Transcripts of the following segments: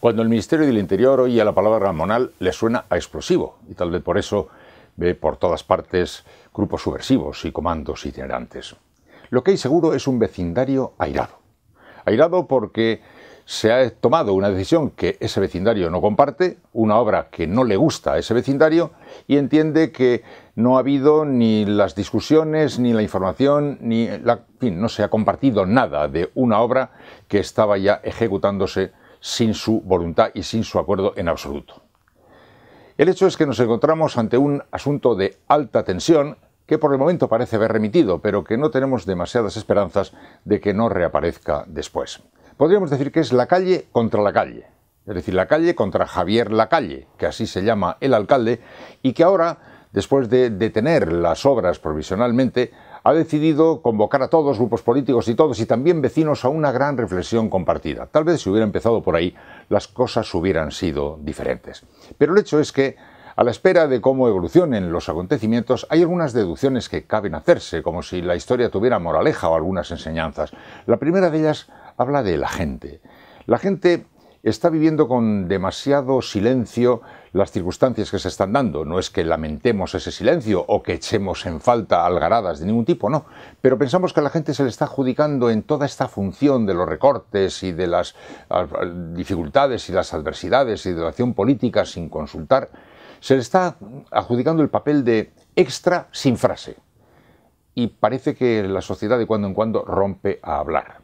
Cuando el Ministerio del Interior oye la palabra Ramonal, le suena a explosivo, y tal vez por eso ve por todas partes grupos subversivos y comandos itinerantes. Lo que hay seguro es un vecindario airado. Airado porque se ha tomado una decisión que ese vecindario no comparte, una obra que no le gusta a ese vecindario y entiende que no ha habido ni las discusiones, ni la información, ni la, en fin, no se ha compartido nada de una obra que estaba ya ejecutándose sin su voluntad y sin su acuerdo en absoluto. El hecho es que nos encontramos ante un asunto de alta tensión que por el momento parece haber remitido, pero que no tenemos demasiadas esperanzas de que no reaparezca después. Podríamos decir que es la calle contra la calle, es decir, la calle contra Javier Lacalle, que así se llama el alcalde, y que ahora, después de detener las obras provisionalmente, ha decidido convocar a todos, grupos políticos y todos, y también vecinos, a una gran reflexión compartida. Tal vez si hubiera empezado por ahí, las cosas hubieran sido diferentes. Pero el hecho es que, a la espera de cómo evolucionen los acontecimientos, hay algunas deducciones que caben hacerse, como si la historia tuviera moraleja o algunas enseñanzas. La primera de ellas habla de la gente. La gente está viviendo con demasiado silencio las circunstancias que se están dando. No es que lamentemos ese silencio o que echemos en falta algaradas de ningún tipo, no. Pero pensamos que a la gente se le está adjudicando en toda esta función de los recortes y de las ah, dificultades y las adversidades y de la acción política sin consultar. Se le está adjudicando el papel de extra sin frase. Y parece que la sociedad de cuando en cuando rompe a hablar.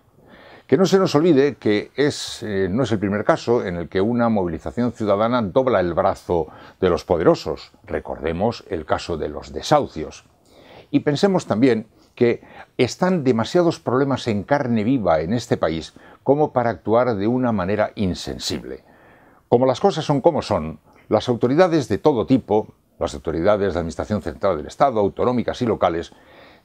Que no se nos olvide que es, eh, no es el primer caso en el que una movilización ciudadana dobla el brazo de los poderosos. Recordemos el caso de los desahucios. Y pensemos también que están demasiados problemas en carne viva en este país como para actuar de una manera insensible. Como las cosas son como son, las autoridades de todo tipo, las autoridades de Administración Central del Estado, autonómicas y locales,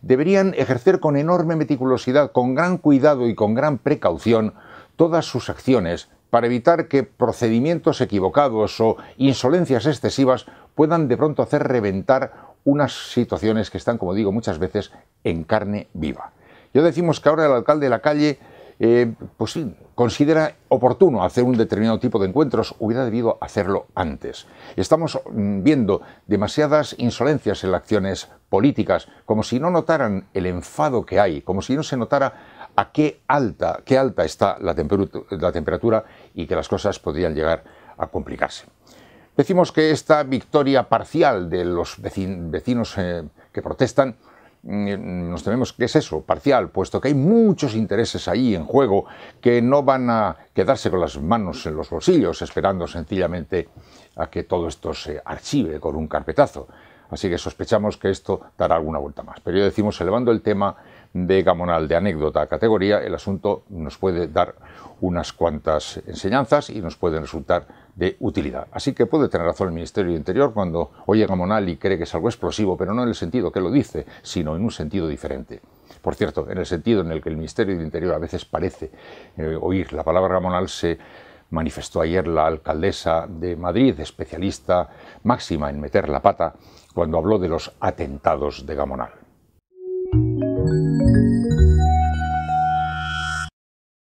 deberían ejercer con enorme meticulosidad, con gran cuidado y con gran precaución todas sus acciones para evitar que procedimientos equivocados o insolencias excesivas puedan de pronto hacer reventar unas situaciones que están, como digo muchas veces, en carne viva. Yo decimos que ahora el alcalde de la calle eh, pues sí, considera oportuno hacer un determinado tipo de encuentros, hubiera debido hacerlo antes. Estamos mm, viendo demasiadas insolencias en las acciones políticas, como si no notaran el enfado que hay, como si no se notara a qué alta, qué alta está la, temperatura y que las cosas podrían llegar a complicarse. Decimos que esta victoria parcial de los vecinos eh, que protestan nos tememos que es eso, parcial, puesto que hay muchos intereses ahí en juego que no van a quedarse con las manos en los bolsillos esperando sencillamente a que todo esto se archive con un carpetazo. Así que sospechamos que esto dará alguna vuelta más. Pero yo decimos, elevando el tema de Gamonal de anécdota a categoría, el asunto nos puede dar unas cuantas enseñanzas y nos pueden resultar de utilidad. Así que puede tener razón el Ministerio de Interior cuando oye Gamonal y cree que es algo explosivo, pero no en el sentido que lo dice, sino en un sentido diferente. Por cierto, en el sentido en el que el Ministerio de Interior a veces parece eh, oír la palabra Gamonal se manifestó ayer la alcaldesa de Madrid, especialista máxima en meter la pata, cuando habló de los atentados de Gamonal.